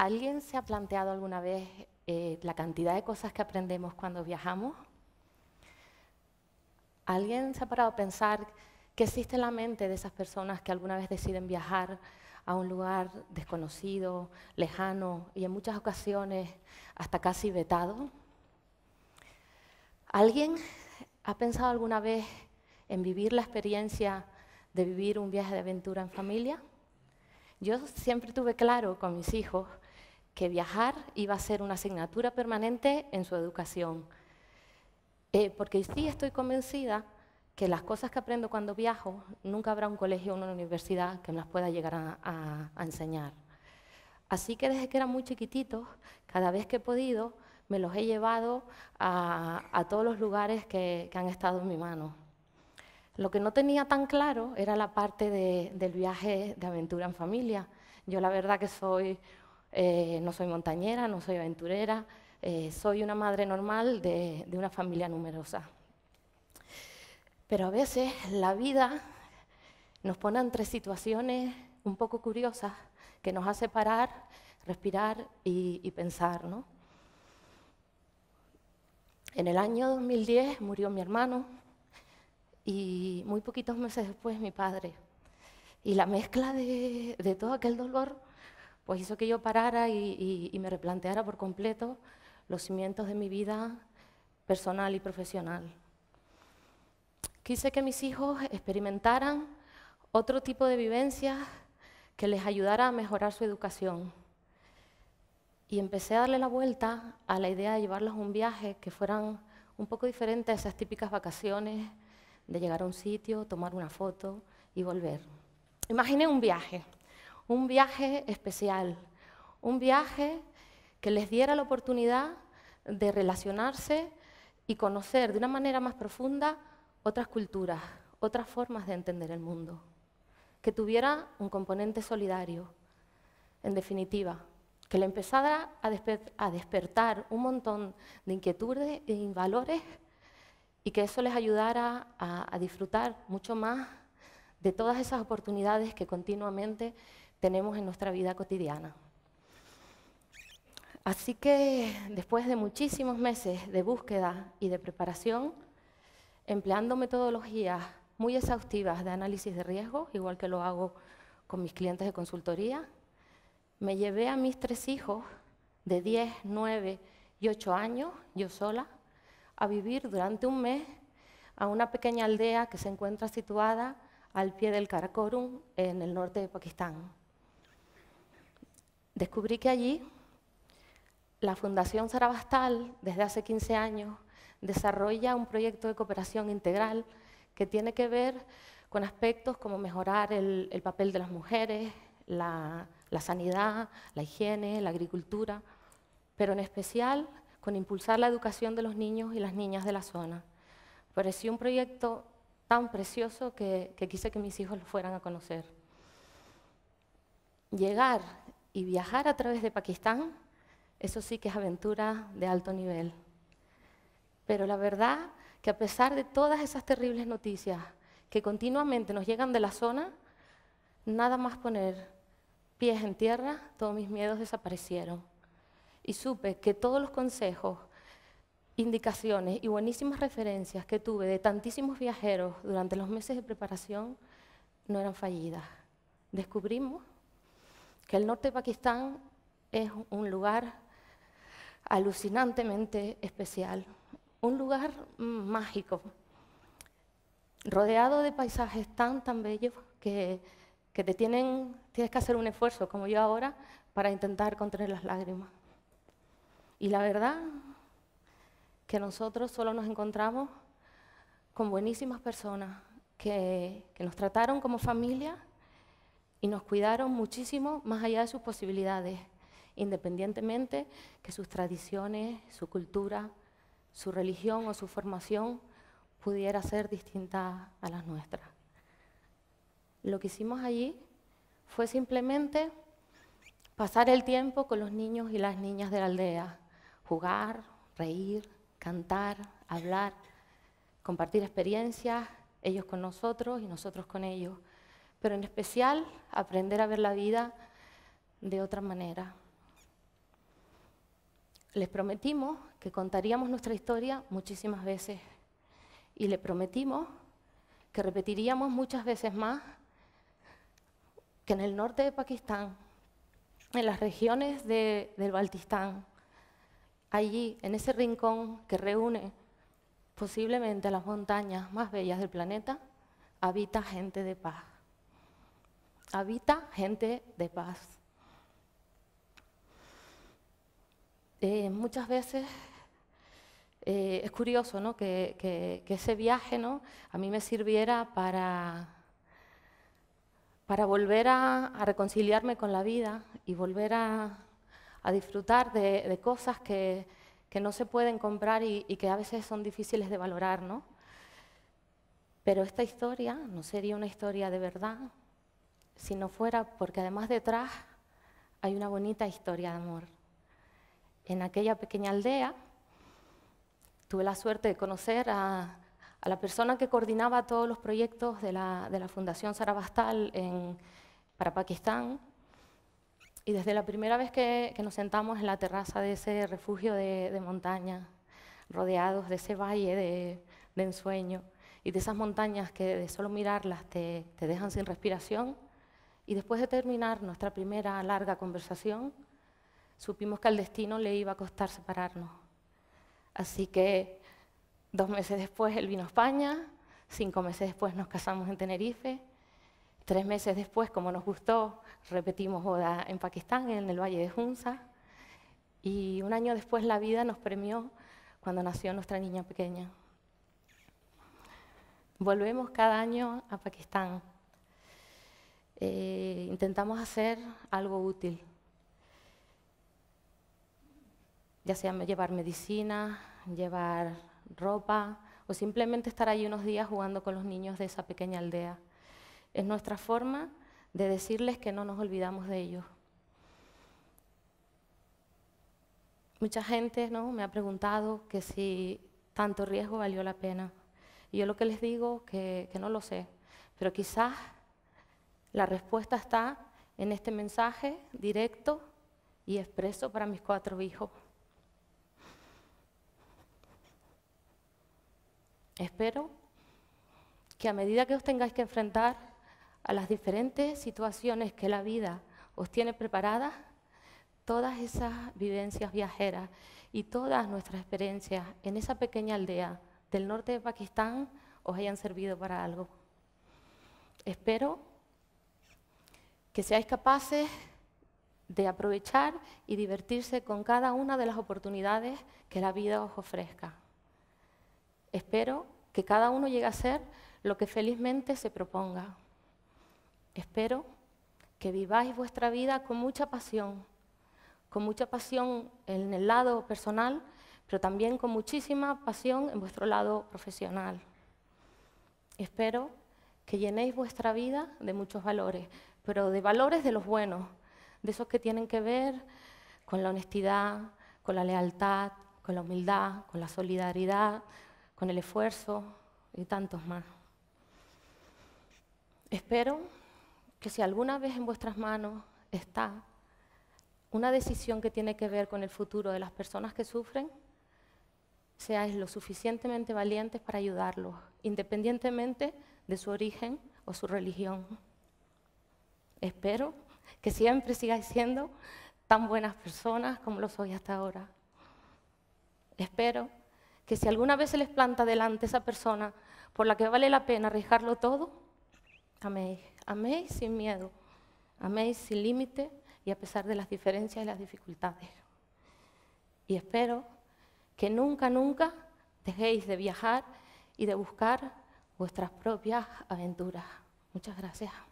¿Alguien se ha planteado alguna vez eh, la cantidad de cosas que aprendemos cuando viajamos? ¿Alguien se ha parado a pensar qué existe en la mente de esas personas que alguna vez deciden viajar a un lugar desconocido, lejano y en muchas ocasiones hasta casi vetado? ¿Alguien ha pensado alguna vez en vivir la experiencia de vivir un viaje de aventura en familia? Yo siempre tuve claro con mis hijos que viajar iba a ser una asignatura permanente en su educación. Eh, porque sí estoy convencida que las cosas que aprendo cuando viajo, nunca habrá un colegio o una universidad que me las pueda llegar a, enseñar. Así que desde que era muy chiquititos, cada vez que he podido, me los he llevado a, todos los lugares que, han estado en mi mano. Lo que no tenía tan claro era la parte del viaje de aventura en familia. Yo la verdad que soy eh, no soy montañera, no soy aventurera, eh, soy una madre normal de, una familia numerosa. Pero a veces la vida nos pone entre situaciones un poco curiosas que nos hace parar, respirar y, pensar. En el año 2010 murió mi hermano y muy poquitos meses después mi padre. Y la mezcla de todo aquel dolor pues hizo que yo parara y, me replanteara por completo los cimientos de mi vida personal y profesional. Quise que mis hijos experimentaran otro tipo de vivencias que les ayudara a mejorar su educación. Y empecé a darle la vuelta a la idea de llevarlos a un viaje que fueran un poco diferente a esas típicas vacaciones de llegar a un sitio, tomar una foto y volver. Imaginé un viaje un viaje especial, un viaje que les diera la oportunidad de relacionarse y conocer de una manera más profunda otras culturas, otras formas de entender el mundo, que tuviera un componente solidario, en definitiva, que le empezara a, despertar un montón de inquietudes y e valores y que eso les ayudara a, a disfrutar mucho más de todas esas oportunidades que continuamente tenemos en nuestra vida cotidiana. Así que después de muchísimos meses de búsqueda y de preparación, empleando metodologías muy exhaustivas de análisis de riesgo, igual que lo hago con mis clientes de consultoría, me llevé a mis tres hijos de 10, 9 y 8 años, yo sola, a vivir durante un mes a una pequeña aldea que se encuentra situada al pie del Karakorum, en el norte de Pakistán descubrí que allí la Fundación Sarabastal, desde hace 15 años, desarrolla un proyecto de cooperación integral que tiene que ver con aspectos como mejorar el, papel de las mujeres, la, sanidad, la higiene, la agricultura, pero en especial con impulsar la educación de los niños y las niñas de la zona. Pareció un proyecto tan precioso que, que, quise que mis hijos lo fueran a conocer. Llegar y viajar a través de Pakistán, eso sí que es aventura de alto nivel. Pero la verdad que a pesar de todas esas terribles noticias que continuamente nos llegan de la zona, nada más poner pies en tierra, todos mis miedos desaparecieron. Y supe que todos los consejos, indicaciones y buenísimas referencias que tuve de tantísimos viajeros durante los meses de preparación no eran fallidas. Descubrimos que el norte de Pakistán es un lugar alucinantemente especial, un lugar mágico, rodeado de paisajes tan, tan bellos que, te tienen, tienes que hacer un esfuerzo, como yo ahora, para intentar contener las lágrimas. Y la verdad que nosotros solo nos encontramos con buenísimas personas que, que nos trataron como familia y nos cuidaron muchísimo más allá de sus posibilidades, independientemente que sus tradiciones, su cultura, su religión o su formación pudiera ser distinta a las nuestras. Lo que hicimos allí fue simplemente pasar el tiempo con los niños y las niñas de la aldea, jugar, reír, cantar, hablar, compartir experiencias, ellos con nosotros y nosotros con ellos pero en especial aprender a ver la vida de otra manera. Les prometimos que contaríamos nuestra historia muchísimas veces y le prometimos que repetiríamos muchas veces más que en el norte de Pakistán, en las regiones del Baltistán, allí, en ese rincón que reúne posiblemente las montañas más bellas del planeta, habita gente de paz habita gente de paz. Eh, muchas veces eh, es curioso que, ese viaje a mí me sirviera para, para volver a, reconciliarme con la vida y volver a, disfrutar de, cosas que, no se pueden comprar y, que a veces son difíciles de valorar. Pero esta historia no sería una historia de verdad si no fuera porque además detrás hay una bonita historia de amor. En aquella pequeña aldea tuve la suerte de conocer a, la persona que coordinaba todos los proyectos de la, Fundación Sarabastal para Pakistán. Y desde la primera vez que, nos sentamos en la terraza de ese refugio de, de montaña, rodeados de ese valle de, ensueño y de esas montañas que de solo mirarlas te dejan sin respiración, y después de terminar nuestra primera larga conversación, supimos que al destino le iba a costar separarnos. Así que dos meses después él vino a España, cinco meses después nos casamos en Tenerife, tres meses después, como nos gustó, repetimos boda en Pakistán, en el Valle de Hunza, y un año después la vida nos premió cuando nació nuestra niña pequeña. Volvemos cada año a Pakistán eh, intentamos hacer algo útil, ya sea llevar medicina, llevar ropa o simplemente estar allí unos días jugando con los niños de esa pequeña aldea. Es nuestra forma de decirles que no nos olvidamos de ellos. Mucha gente ¿no? me ha preguntado que si tanto riesgo valió la pena. Y yo lo que les digo que, que no lo sé, pero quizás la respuesta está en este mensaje directo y expreso para mis cuatro hijos. Espero que a medida que os tengáis que enfrentar a las diferentes situaciones que la vida os tiene preparadas, todas esas vivencias viajeras y todas nuestras experiencias en esa pequeña aldea del norte de Pakistán os hayan servido para algo. Espero que seáis capaces de aprovechar y divertirse con cada una de las oportunidades que la vida os ofrezca. Espero que cada uno llegue a ser lo que felizmente se proponga. Espero que viváis vuestra vida con mucha pasión, con mucha pasión en el lado personal, pero también con muchísima pasión en vuestro lado profesional. Espero que llenéis vuestra vida de muchos valores, pero de valores de los buenos, de esos que tienen que ver con la honestidad, con la lealtad, con la humildad, con la solidaridad, con el esfuerzo y tantos más. Espero que si alguna vez en vuestras manos está una decisión que tiene que ver con el futuro de las personas que sufren, seáis lo suficientemente valientes para ayudarlos, independientemente de su origen o su religión. Espero que siempre sigáis siendo tan buenas personas como lo soy hasta ahora. Espero que si alguna vez se les planta delante esa persona por la que vale la pena arriesgarlo todo, améis, améis sin miedo, améis sin límite y a pesar de las diferencias y las dificultades. Y espero que nunca, nunca dejéis de viajar y de buscar vuestras propias aventuras. Muchas gracias.